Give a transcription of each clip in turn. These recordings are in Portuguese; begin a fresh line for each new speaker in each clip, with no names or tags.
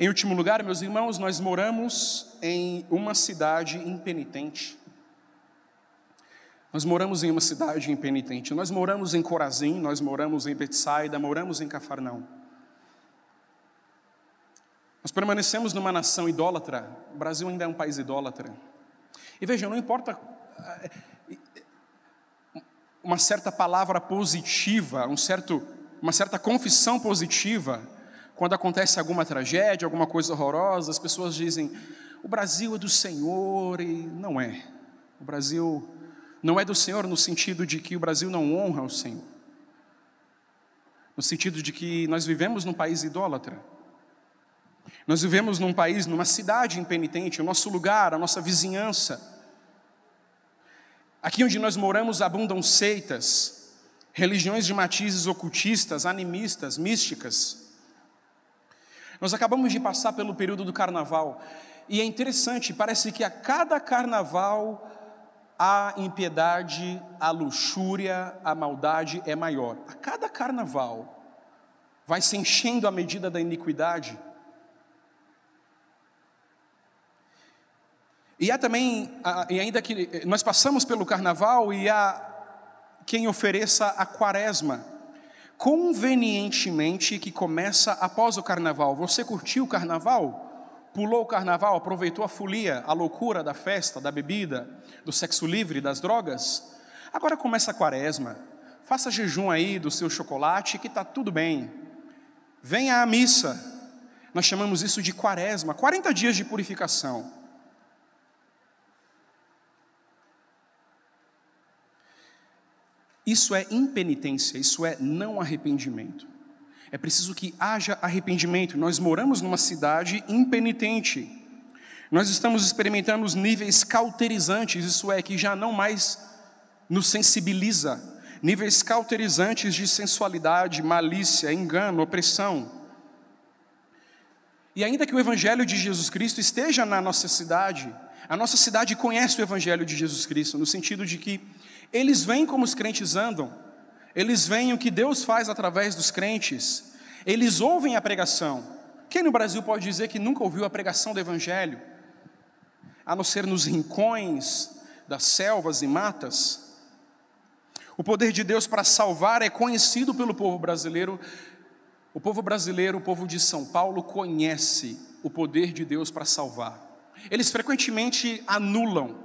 Em último lugar, meus irmãos, nós moramos em uma cidade impenitente. Nós moramos em uma cidade impenitente. Nós moramos em Corazim, nós moramos em Betsaida, moramos em Cafarnão. Nós permanecemos numa nação idólatra. O Brasil ainda é um país idólatra. E veja, não importa eh, uma certa palavra positiva, um certo, uma certa confissão positiva quando acontece alguma tragédia, alguma coisa horrorosa, as pessoas dizem: o Brasil é do Senhor, e não é. O Brasil não é do Senhor no sentido de que o Brasil não honra o Senhor, no sentido de que nós vivemos num país idólatra. Nós vivemos num país, numa cidade impenitente, o nosso lugar, a nossa vizinhança. Aqui onde nós moramos abundam seitas, religiões de matizes ocultistas, animistas, místicas. Nós acabamos de passar pelo período do carnaval e é interessante, parece que a cada carnaval a impiedade, a luxúria, a maldade é maior. A cada carnaval vai se enchendo a medida da iniquidade. E há também, e ainda que eh, nós passamos pelo carnaval e há quem ofereça a quaresma convenientemente que começa após o carnaval. Você curtiu o carnaval? Pulou o carnaval? Aproveitou a folia, a loucura da festa, da bebida, do sexo livre, das drogas? Agora começa a quaresma. Faça jejum aí do seu chocolate, que está tudo bem. Venha à missa. Nós chamamos isso de quaresma 40 dias de purificação. Isso é impenitência, isso é não arrependimento. É preciso que haja arrependimento. Nós moramos numa cidade impenitente. Nós estamos experimentando os níveis cauterizantes, isso é, que já não mais nos sensibiliza. Níveis cauterizantes de sensualidade, malícia, engano, opressão. E ainda que o Evangelho de Jesus Cristo esteja na nossa cidade, a nossa cidade conhece o Evangelho de Jesus Cristo, no sentido de que eles veem como os crentes andam, eles veem o que Deus faz através dos crentes, eles ouvem a pregação. Quem no Brasil pode dizer que nunca ouviu a pregação do Evangelho? A não ser nos rincões das selvas e matas. O poder de Deus para salvar é conhecido pelo povo brasileiro. O povo brasileiro, o povo de São Paulo, conhece o poder de Deus para salvar eles frequentemente anulam,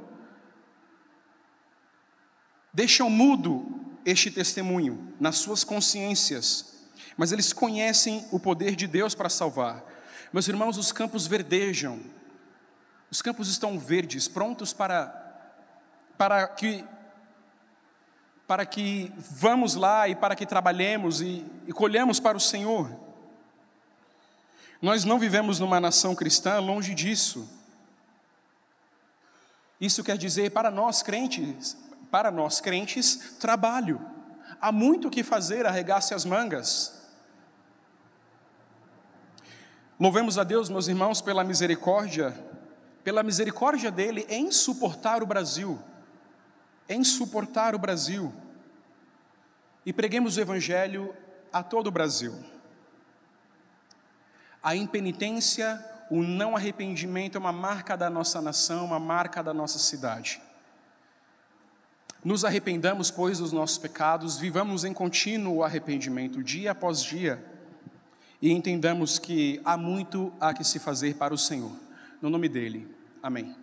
deixam mudo este testemunho nas suas consciências, mas eles conhecem o poder de Deus para salvar. Meus irmãos, os campos verdejam, os campos estão verdes, prontos para, para que para que vamos lá e para que trabalhemos e, e colhemos para o Senhor. Nós não vivemos numa nação cristã, longe disso. Isso quer dizer para nós crentes, para nós crentes, trabalho. Há muito o que fazer, arregasse as mangas. Louvemos a Deus, meus irmãos, pela misericórdia, pela misericórdia dele em suportar o Brasil, em suportar o Brasil. E preguemos o Evangelho a todo o Brasil. A impenitência o não arrependimento é uma marca da nossa nação, uma marca da nossa cidade. Nos arrependamos, pois, dos nossos pecados, vivamos em contínuo arrependimento, dia após dia, e entendamos que há muito a que se fazer para o Senhor. No nome dele. Amém.